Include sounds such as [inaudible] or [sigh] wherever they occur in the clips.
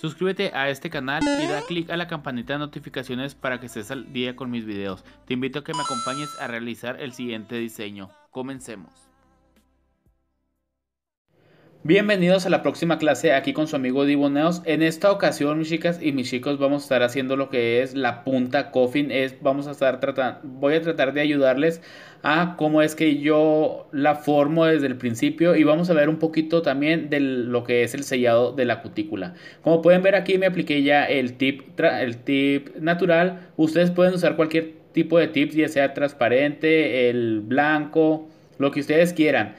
Suscríbete a este canal y da clic a la campanita de notificaciones para que estés al día con mis videos. Te invito a que me acompañes a realizar el siguiente diseño. Comencemos. Bienvenidos a la próxima clase aquí con su amigo Diboneos. En esta ocasión, mis chicas y mis chicos, vamos a estar haciendo lo que es la punta coffin. Es, vamos a estar tratando, voy a tratar de ayudarles a cómo es que yo la formo desde el principio y vamos a ver un poquito también de lo que es el sellado de la cutícula. Como pueden ver aquí me apliqué ya el tip, el tip natural. Ustedes pueden usar cualquier tipo de tip, ya sea transparente, el blanco, lo que ustedes quieran.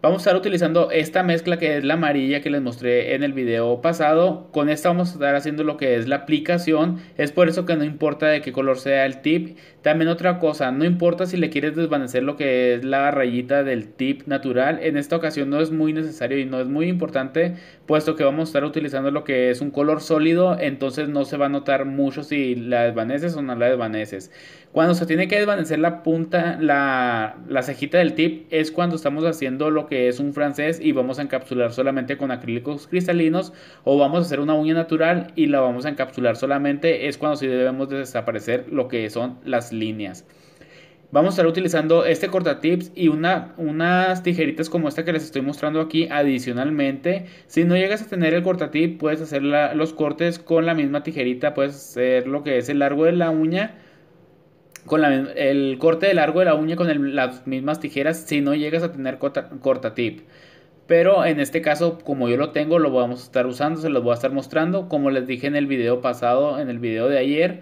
Vamos a estar utilizando esta mezcla que es la amarilla que les mostré en el video pasado. Con esta vamos a estar haciendo lo que es la aplicación. Es por eso que no importa de qué color sea el tip, también otra cosa, no importa si le quieres desvanecer lo que es la rayita del tip natural, en esta ocasión no es muy necesario y no es muy importante, puesto que vamos a estar utilizando lo que es un color sólido, entonces no se va a notar mucho si la desvaneces o no la desvaneces. Cuando se tiene que desvanecer la punta, la, cejita del tip, es cuando estamos haciendo lo que es un francés y vamos a encapsular solamente con acrílicos cristalinos o vamos a hacer una uña natural y la vamos a encapsular solamente, es cuando sí debemos desaparecer lo que son las líneas. Vamos a estar utilizando este tips y una, unas tijeritas como esta que les estoy mostrando aquí adicionalmente. Si no llegas a tener el cortatip, puedes hacer los cortes con la misma tijerita. Puedes hacer lo que es el largo de la uña con la, el corte de largo de la uña con las mismas tijeras si no llegas a tener corta, cortatip. Pero en este caso, como yo lo tengo, lo vamos a estar usando, se los voy a estar mostrando. Como les dije en el video pasado, en el video de ayer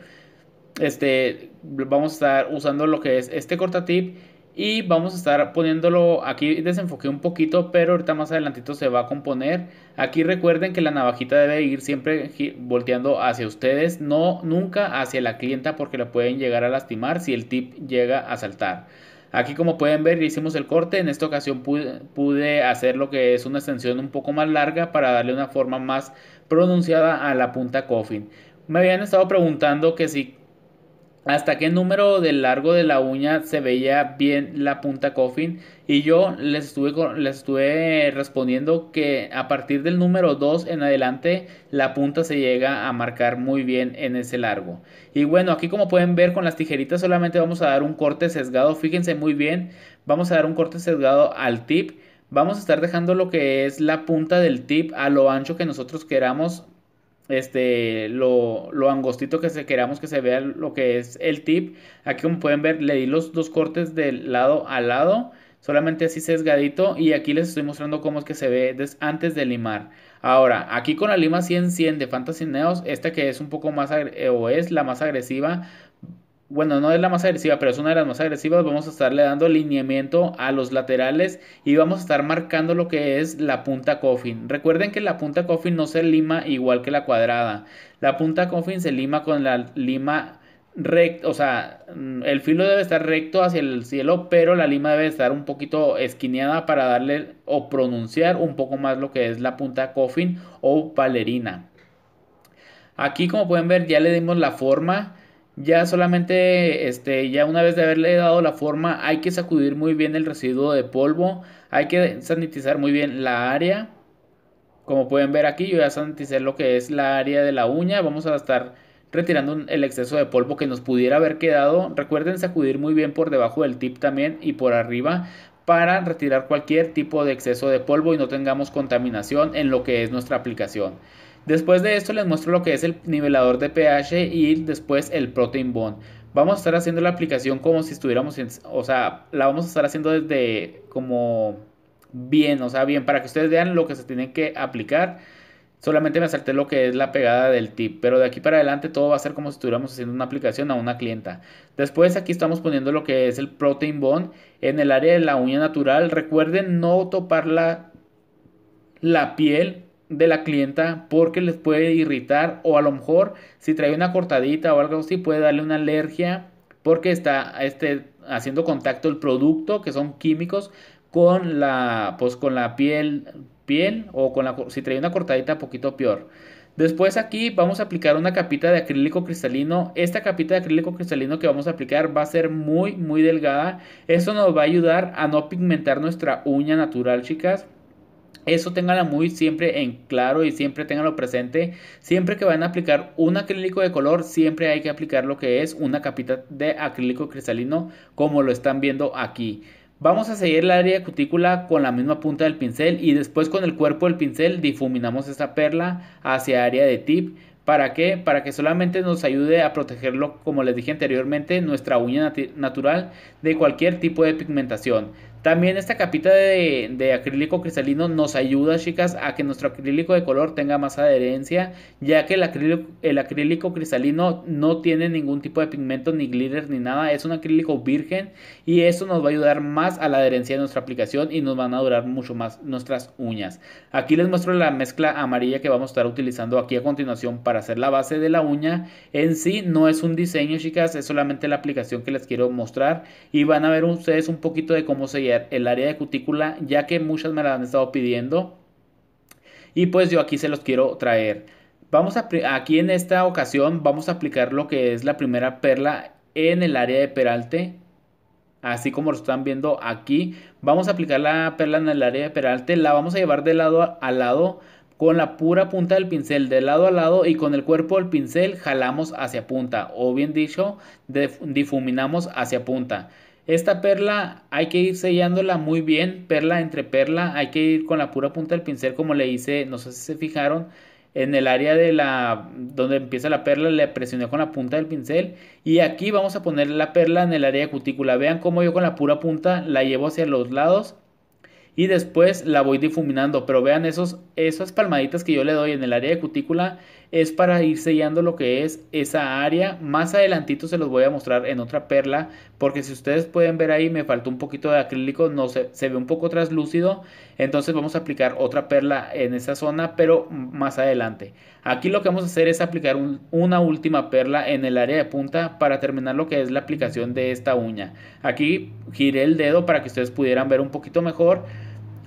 este, vamos a estar usando lo que es este cortatip y vamos a estar poniéndolo aquí desenfoqué un poquito pero ahorita más adelantito se va a componer aquí recuerden que la navajita debe ir siempre volteando hacia ustedes no nunca hacia la clienta porque la pueden llegar a lastimar si el tip llega a saltar aquí como pueden ver hicimos el corte en esta ocasión pude hacer lo que es una extensión un poco más larga para darle una forma más pronunciada a la punta coffin me habían estado preguntando que si hasta qué número del largo de la uña se veía bien la punta Coffin y yo les estuve, les estuve respondiendo que a partir del número 2 en adelante la punta se llega a marcar muy bien en ese largo. Y bueno, aquí como pueden ver con las tijeritas solamente vamos a dar un corte sesgado, fíjense muy bien, vamos a dar un corte sesgado al tip. Vamos a estar dejando lo que es la punta del tip a lo ancho que nosotros queramos este, lo, lo, angostito que se, queramos que se vea lo que es el tip. Aquí como pueden ver, le di los dos cortes de lado a lado, solamente así sesgadito y aquí les estoy mostrando cómo es que se ve antes de limar. Ahora, aquí con la lima 100-100 de Fantasy Neos, esta que es un poco más, o es la más agresiva, bueno, no es la más agresiva, pero es una de las más agresivas, vamos a estarle dando lineamiento a los laterales y vamos a estar marcando lo que es la punta coffin. Recuerden que la punta coffin no se lima igual que la cuadrada. La punta coffin se lima con la lima recta, o sea, mm, el filo debe estar recto hacia el cielo, pero la lima debe estar un poquito esquineada para darle o pronunciar un poco más lo que es la punta coffin o palerina. Aquí como pueden ver ya le dimos la forma ya solamente, este, ya una vez de haberle dado la forma, hay que sacudir muy bien el residuo de polvo, hay que sanitizar muy bien la área. Como pueden ver aquí, yo ya saniticé lo que es la área de la uña, vamos a estar retirando el exceso de polvo que nos pudiera haber quedado. Recuerden sacudir muy bien por debajo del tip también y por arriba para retirar cualquier tipo de exceso de polvo y no tengamos contaminación en lo que es nuestra aplicación. Después de esto les muestro lo que es el nivelador de pH y después el protein bond. Vamos a estar haciendo la aplicación como si estuviéramos, o sea, la vamos a estar haciendo desde como bien, o sea, bien, para que ustedes vean lo que se tiene que aplicar. Solamente me salté lo que es la pegada del tip, pero de aquí para adelante todo va a ser como si estuviéramos haciendo una aplicación a una clienta. Después aquí estamos poniendo lo que es el protein bond en el área de la uña natural. Recuerden no topar la, la piel de la clienta porque les puede irritar o a lo mejor si trae una cortadita o algo así puede darle una alergia porque está este, haciendo contacto el producto que son químicos con la pues con la piel piel o con la si trae una cortadita poquito peor. Después aquí vamos a aplicar una capita de acrílico cristalino. Esta capita de acrílico cristalino que vamos a aplicar va a ser muy muy delgada. Eso nos va a ayudar a no pigmentar nuestra uña natural, chicas. Eso la muy siempre en claro y siempre tenganlo presente. Siempre que van a aplicar un acrílico de color, siempre hay que aplicar lo que es una capita de acrílico cristalino, como lo están viendo aquí. Vamos a seguir el área de cutícula con la misma punta del pincel y después con el cuerpo del pincel difuminamos esta perla hacia área de tip. ¿Para qué? Para que solamente nos ayude a protegerlo, como les dije anteriormente, nuestra uña natural de cualquier tipo de pigmentación. También esta capita de, acrílico cristalino nos ayuda, chicas, a que nuestro acrílico de color tenga más adherencia, ya que el acrílico, el acrílico cristalino no tiene ningún tipo de pigmento, ni glitter, ni nada. Es un acrílico virgen y eso nos va a ayudar más a la adherencia de nuestra aplicación y nos van a durar mucho más nuestras uñas. Aquí les muestro la mezcla amarilla que vamos a estar utilizando aquí a continuación para hacer la base de la uña. En sí no es un diseño, chicas, es solamente la aplicación que les quiero mostrar y van a ver ustedes un poquito de cómo se el área de cutícula, ya que muchas me la han estado pidiendo. Y pues yo aquí se los quiero traer. Vamos a, aquí en esta ocasión vamos a aplicar lo que es la primera perla en el área de peralte. Así como lo están viendo aquí, vamos a aplicar la perla en el área de peralte. La vamos a llevar de lado a lado con la pura punta del pincel de lado a lado y con el cuerpo del pincel jalamos hacia punta o bien dicho difuminamos hacia punta. Esta perla hay que ir sellándola muy bien, perla entre perla, hay que ir con la pura punta del pincel como le hice, no sé si se fijaron, en el área de la donde empieza la perla le presioné con la punta del pincel y aquí vamos a poner la perla en el área de cutícula vean cómo yo con la pura punta la llevo hacia los lados y después la voy difuminando pero vean esos esas palmaditas que yo le doy en el área de cutícula es para ir sellando lo que es esa área más adelantito se los voy a mostrar en otra perla porque si ustedes pueden ver ahí me faltó un poquito de acrílico, no se, se ve un poco traslúcido. entonces vamos a aplicar otra perla en esa zona, pero más adelante. Aquí lo que vamos a hacer es aplicar una última perla en el área de punta para terminar lo que es la aplicación de esta uña. Aquí giré el dedo para que ustedes pudieran ver un poquito mejor.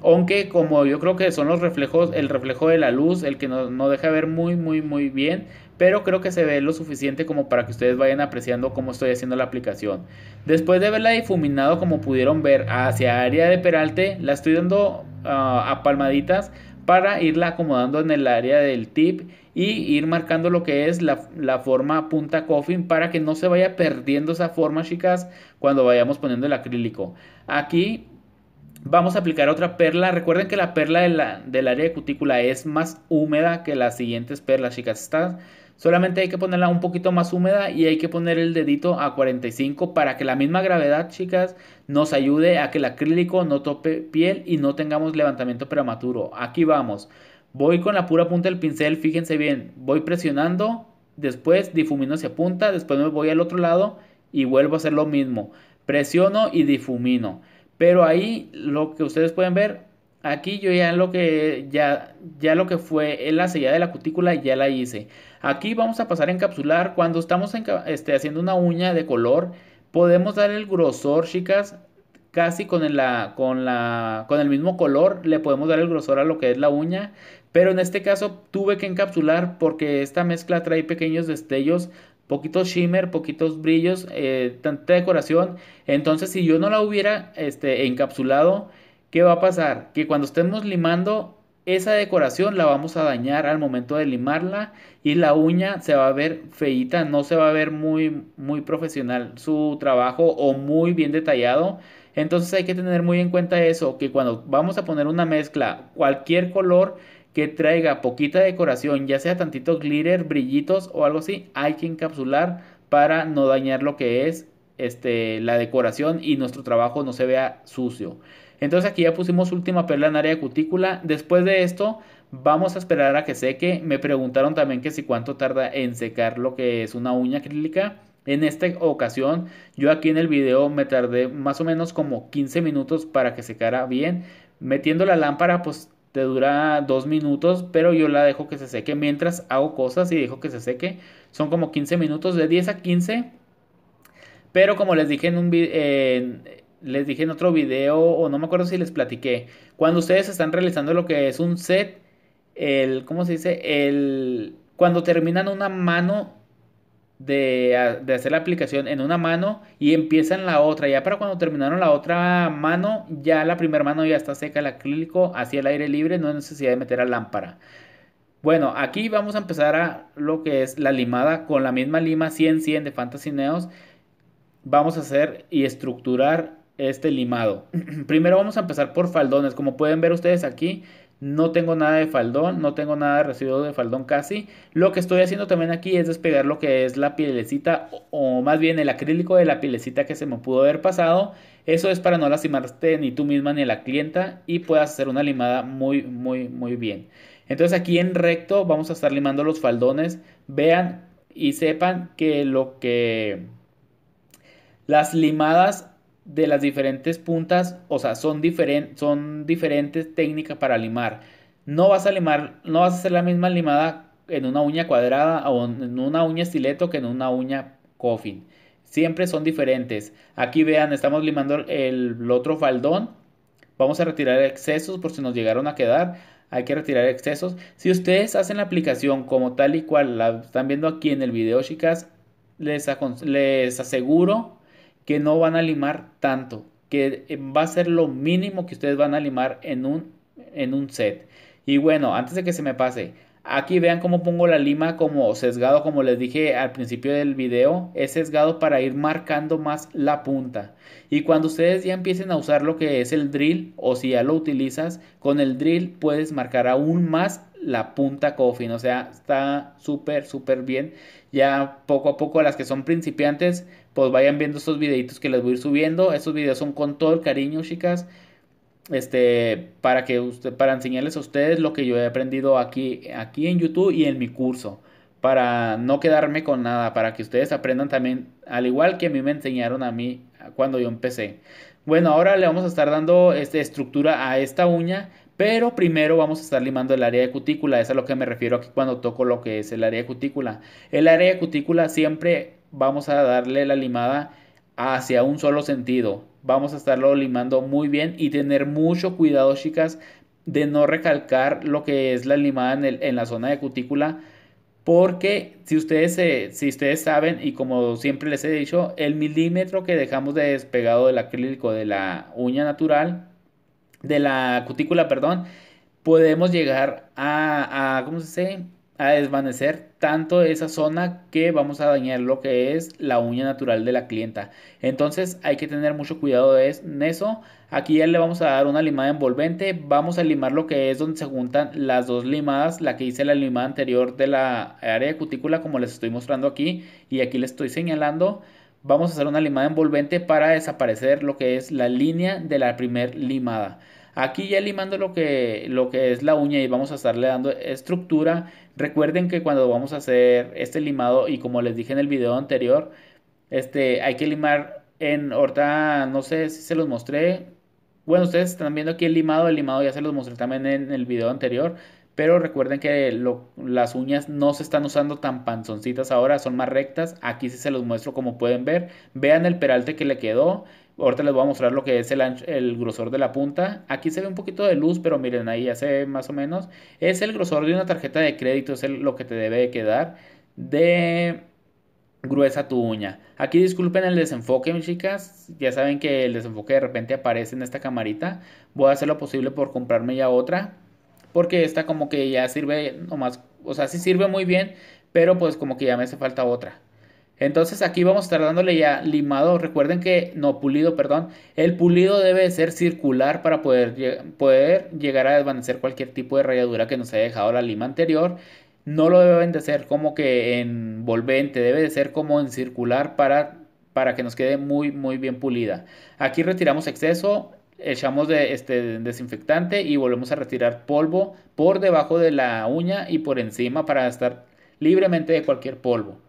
Aunque como yo creo que son los reflejos, el reflejo de la luz, el que no, no deja ver muy, muy, muy bien pero creo que se ve lo suficiente como para que ustedes vayan apreciando cómo estoy haciendo la aplicación. Después de haberla difuminado como pudieron ver hacia área de peralte, la estoy dando ah, a palmaditas para irla acomodando en el área del tip y ir marcando lo que es la, forma punta coffin para que no se vaya perdiendo esa forma chicas cuando vayamos poniendo el acrílico aquí vamos a aplicar otra perla recuerden que la perla del área de cutícula es más húmeda que las siguientes perlas chicas Están... Solamente hay que ponerla un poquito más húmeda y hay que poner el dedito a 45 para que la misma gravedad, chicas, nos ayude a que el acrílico no tope piel y no tengamos levantamiento prematuro. Aquí vamos. Voy con la pura punta del pincel, fíjense bien. Voy presionando, después difumino hacia punta, después me voy al otro lado y vuelvo a hacer lo mismo. Presiono y difumino. Pero ahí lo que ustedes pueden ver, Aquí yo ya lo que ya, ya lo que fue la sellada de la cutícula ya la hice. Aquí vamos a pasar a encapsular. Cuando estamos este, haciendo una uña de color, podemos dar el grosor, chicas, casi con, la, con, con el mismo color. Le podemos dar el grosor a lo que es la uña. Pero en este caso tuve que encapsular porque esta mezcla trae pequeños destellos poquitos shimmer, poquitos brillos, eh, tanta decoración. Entonces, si yo no la hubiera este, encapsulado, ¿Qué va a pasar? Que cuando estemos limando esa decoración la vamos a dañar al momento de limarla y la uña se va a ver feita, no se va a ver muy, muy profesional su trabajo o muy bien detallado. Entonces hay que tener muy en cuenta eso, que cuando vamos a poner una mezcla, cualquier color que traiga poquita decoración, ya sea tantito glitter, brillitos o algo así, hay que encapsular para no dañar lo que es este, la decoración y nuestro trabajo no se vea sucio. Entonces aquí ya pusimos última perla en área de cutícula. Después de esto vamos a esperar a que seque. Me preguntaron también que si cuánto tarda en secar lo que es una uña acrílica. En esta ocasión yo aquí en el video me tardé más o menos como 15 minutos para que secara bien. Metiendo la lámpara pues te dura 2 minutos, pero yo la dejo que se seque mientras hago cosas y dejo que se seque. Son como 15 minutos, de 10 a 15. Pero como les dije en un video les dije en otro video o no me acuerdo si les platiqué, cuando ustedes están realizando lo que es un set, el, ¿cómo se dice? El, cuando terminan una mano de, hacer la aplicación en una mano y empiezan la otra, ya para cuando terminaron la otra mano, ya la primera mano ya está seca, el acrílico así el aire libre, no hay necesidad de meter a lámpara. Bueno, aquí vamos a empezar a lo que es la limada con la misma lima 100-100 de Fantasy Neos. Vamos a hacer y estructurar este limado. [clears throat] Primero vamos a empezar por faldones. Como pueden ver ustedes aquí, no tengo nada de faldón, no tengo nada de residuo de faldón casi. Lo que estoy haciendo también aquí es despegar lo que es la pielecita o más bien el acrílico de la pielecita que se me pudo haber pasado. Eso es para no lastimarte ni tú misma ni la clienta y puedas hacer una limada muy, muy, muy bien. Entonces aquí en recto vamos a estar limando los faldones. Vean y sepan que lo que... Las limadas de las diferentes puntas, o sea, son, son diferentes técnicas para limar. No vas a limar, no vas a hacer la misma limada en una uña cuadrada o en una uña estileto que en una uña coffin. Siempre son diferentes. Aquí vean, estamos limando el, otro faldón. Vamos a retirar excesos por si nos llegaron a quedar hay que retirar excesos. Si ustedes hacen la aplicación como tal y cual la están viendo aquí en el video, chicas, les, les aseguro que no van a limar tanto, que eh, va a ser lo mínimo que ustedes van a limar en un, en un set. Y bueno, antes de que se me pase, Aquí vean cómo pongo la lima como sesgado, como les dije al principio del video, es sesgado para ir marcando más la punta. Y cuando ustedes ya empiecen a usar lo que es el drill o si ya lo utilizas, con el drill puedes marcar aún más la punta coffin, o sea, está súper, súper bien. Ya poco a poco las que son principiantes pues vayan viendo estos videitos que les voy a ir subiendo. Estos videos son con todo el cariño, chicas. Este, para que para enseñarles a ustedes lo que yo he aprendido aquí, aquí en YouTube y en mi curso. Para no quedarme con nada, para que ustedes aprendan también, al igual que a mí me enseñaron a mí cuando yo empecé. Bueno, ahora le vamos a estar dando este, estructura a esta uña, pero primero vamos a estar limando el área de cutícula. Eso es a lo que me refiero aquí cuando toco lo que es el área de cutícula. El área de cutícula siempre vamos a darle la limada hacia un solo sentido. Vamos a estarlo limando muy bien y tener mucho cuidado, chicas, de no recalcar lo que es la limada en, el, en la zona de cutícula. Porque si ustedes, si ustedes saben, y como siempre les he dicho, el milímetro que dejamos de despegado del acrílico de la uña natural, de la cutícula, perdón, podemos llegar a, a ¿cómo se dice? A desvanecer tanto esa zona que vamos a dañar lo que es la uña natural de la clienta. Entonces hay que tener mucho cuidado en eso. Aquí ya le vamos a dar una limada envolvente. Vamos a limar lo que es donde se juntan las dos limadas. La que hice la limada anterior de la área de cutícula como les estoy mostrando aquí. Y aquí les estoy señalando. Vamos a hacer una limada envolvente para desaparecer lo que es la línea de la primer limada. Aquí ya limando lo que, lo que es la uña y vamos a estarle dando estructura. Recuerden que cuando vamos a hacer este limado y como les dije en el video anterior, este, hay que limar en, ahorita no sé si se los mostré. Bueno, ustedes están viendo aquí el limado, el limado ya se los mostré también en el video anterior. Pero recuerden que las uñas no se están usando tan panzoncitas ahora, son más rectas. Aquí sí se los muestro como pueden ver. Vean el peralte que le quedó. Ahorita les voy a mostrar lo que es el, el grosor de la punta. Aquí se ve un poquito de luz, pero miren, ahí ya se ve más o menos. Es el grosor de una tarjeta de crédito, es lo que te debe quedar de gruesa tu uña. Aquí disculpen el desenfoque, mis chicas. Ya saben que el desenfoque de repente aparece en esta camarita. Voy a hacer lo posible por comprarme ya otra. Porque esta como que ya sirve nomás, o sea, sí sirve muy bien, pero pues como que ya me hace falta otra. Entonces aquí vamos a estar dándole ya limado. Recuerden que, no, pulido, perdón. El pulido debe ser circular para poder, poder llegar a desvanecer cualquier tipo de rayadura que nos haya dejado la lima anterior. No lo deben de ser como que envolvente, debe de ser como en circular para, para que nos quede muy, muy bien pulida. Aquí retiramos exceso, echamos de este desinfectante y volvemos a retirar polvo por debajo de la uña y por encima para estar libremente de cualquier polvo.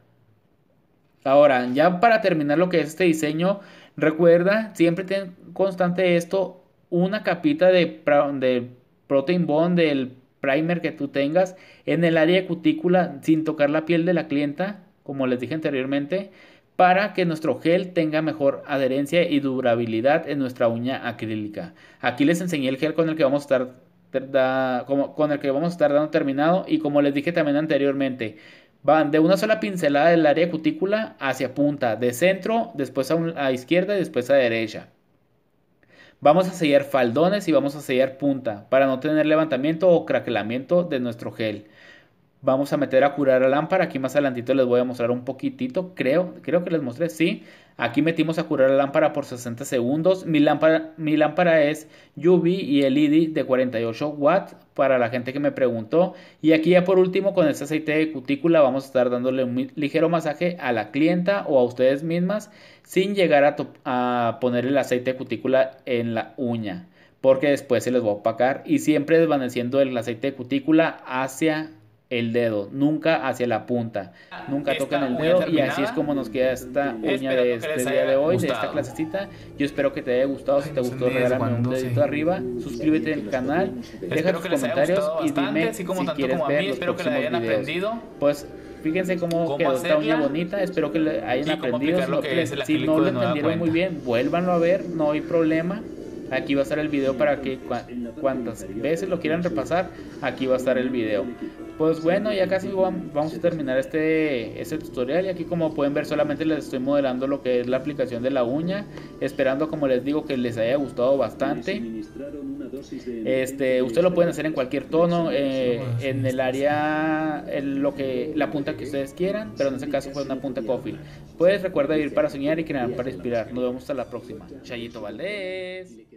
Ahora, ya para terminar lo que es este diseño, recuerda, siempre ten constante esto, una capita de, de protein bond, del primer que tú tengas en el área de cutícula sin tocar la piel de la clienta, como les dije anteriormente, para que nuestro gel tenga mejor adherencia y durabilidad en nuestra uña acrílica. Aquí les enseñé el gel con el que vamos a estar como, con el que vamos a estar dando terminado y como les dije también anteriormente, Van de una sola pincelada del área cutícula hacia punta, de centro, después a, izquierda y después a derecha. Vamos a sellar faldones y vamos a sellar punta para no tener levantamiento o craquelamiento de nuestro gel vamos a meter a curar la lámpara Aquí más adelantito les voy a mostrar un poquitito, creo, creo que les mostré, sí. Aquí metimos a curar la lámpara por 60 segundos. Mi lámpara, mi lámpara es UV y el e de 48 watts para la gente que me preguntó. Y aquí ya por último con este aceite de cutícula vamos a estar dándole un ligero masaje a la clienta o a ustedes mismas sin llegar a, a poner el aceite de cutícula en la uña porque después se les va a opacar y siempre desvaneciendo el aceite de cutícula hacia el dedo, nunca hacia la punta. Nunca tocan el dedo y así es como nos queda esta uña de este día de hoy, de esta clasecita. Yo espero que te haya gustado, si te gustó regálame un dedito arriba, suscríbete al canal, deja tus comentarios y dime como si tanto quieres como a mí, espero que la hayan aprendido. Pues fíjense cómo, quedó esta uña bonita, espero que le hayan aprendido. si no lo entendieron muy bien, vuélvanlo a ver, no hay problema. Aquí va a estar el video para que cuantas veces lo quieran repasar, aquí va a estar el video. Pues bueno, ya casi vamos a terminar este, este, tutorial y aquí como pueden ver solamente les estoy modelando lo que es la aplicación de la uña, esperando como les digo que les haya gustado bastante. Este, ustedes lo pueden hacer en cualquier tono, eh, en el área, en lo que, la punta que ustedes quieran, pero en este caso fue una punta coffee. Pues recuerda ir para soñar y crear para inspirar. Nos vemos hasta la próxima. Chayito Valdés.